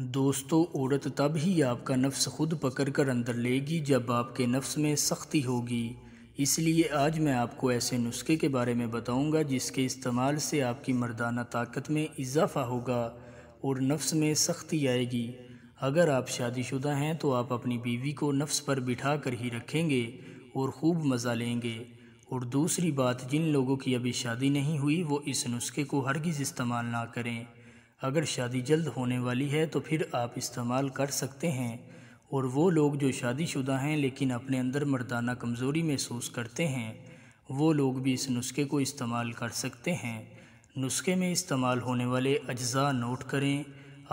दोस्तों औरत तब ही आपका नफ्स खुद पकड़ कर अंदर लेगी जब आपके नफ्स में सख्ती होगी इसलिए आज मैं आपको ऐसे नुस्खे के बारे में बताऊंगा जिसके इस्तेमाल से आपकी मर्दाना ताकत में इजाफा होगा और नफ्स में सख्ती आएगी अगर आप शादीशुदा हैं तो आप अपनी बीवी को नफ्स पर बिठा कर ही रखेंगे और ख़ूब मज़ा लेंगे और दूसरी बात जिन लोगों की अभी शादी नहीं हुई वो इस नुस्खे को हरगिज़ इस्तेमाल ना करें अगर शादी जल्द होने वाली है तो फिर आप इस्तेमाल कर सकते हैं और वो लोग जो शादीशुदा हैं लेकिन अपने अंदर मर्दाना कमज़ोरी महसूस करते हैं वो लोग भी इस नुस्खे को इस्तेमाल कर सकते हैं नुस्खे में इस्तेमाल होने वाले अज्जा नोट करें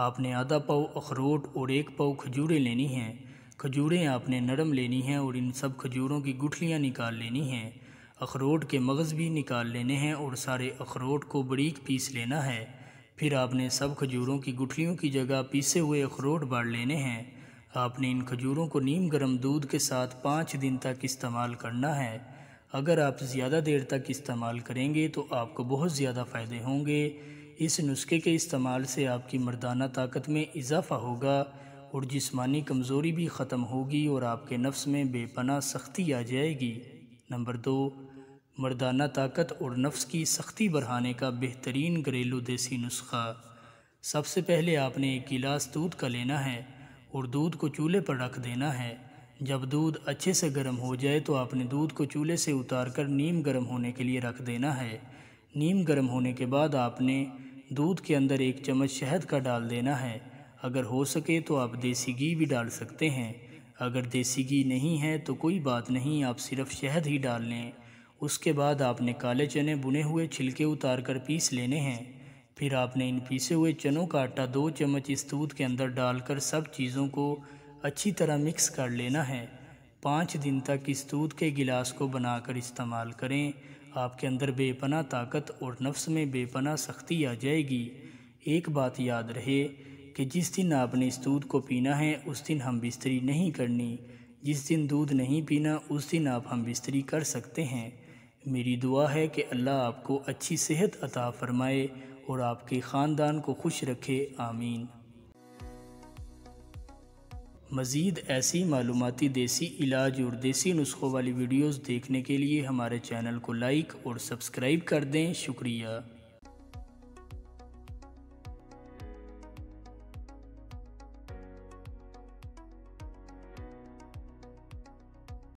आपने आधा पाव अखरोट और एक पाव खजूरें लेनी हैं खजूरें आपने नरम लेनी हैं और इन सब खजूरों की गुठलियाँ निकाल लेनी हैं अखरोट के मगज़ भी निकाल लेने हैं और सारे अखरोट को बरीक पीस लेना है फिर आपने सब खजूरों की गुठलियों की जगह पीसे हुए अखरोट बाढ़ लेने हैं आपने इन खजूरों को नीम गर्म दूध के साथ पाँच दिन तक इस्तेमाल करना है अगर आप ज़्यादा देर तक इस्तेमाल करेंगे तो आपको बहुत ज़्यादा फ़ायदे होंगे इस नुस्खे के इस्तेमाल से आपकी मर्दाना ताकत में इजाफा होगा और जिस्मानी कमज़ोरी भी ख़त्म होगी और आपके नफ्स में बेपना सख्ती आ जाएगी नंबर दो मर्दाना ताकत और नफ्स की सख्ती बढ़ाने का बेहतरीन घरेलू देसी नुस्खा सबसे पहले आपने एक गिलास दूध का लेना है और दूध को चूल्हे पर रख देना है जब दूध अच्छे से गर्म हो जाए तो आपने दूध को चूल्हे से उतार कर नीम गर्म होने के लिए रख देना है नीम गर्म होने के बाद आपने दूध के अंदर एक चम्मच शहद का डाल देना है अगर हो सके तो आप देसी घी भी डाल सकते हैं अगर देसी घी नहीं है तो कोई बात नहीं आप सिर्फ शहद ही डाल लें उसके बाद आपने काले चने बुने हुए छिलके उतार कर पीस लेने हैं फिर आपने इन पीसे हुए चनों का आटा दो चम्मच इस दूध के अंदर डालकर सब चीज़ों को अच्छी तरह मिक्स कर लेना है पाँच दिन तक इस दूध के गिलास को बनाकर इस्तेमाल करें आपके अंदर बेपना ताकत और नफ्स में बेपना सख्ती आ जाएगी एक बात याद रहे कि जिस दिन आपने इस दूध को पीना है उस दिन हम बिस्तरी नहीं करनी जिस दिन दूध नहीं पीना उस दिन आप हम बिस्तरी कर सकते हैं मेरी दुआ है कि अल्लाह आपको अच्छी सेहत अता फ़रमाए और आपके ख़ानदान को खुश रखे आमीन मज़ीद ऐसी मालूमती देसी इलाज और देसी नुस्खों वाली वीडियोज़ देखने के लिए हमारे चैनल को लाइक और सब्सक्राइब कर दें शुक्रिया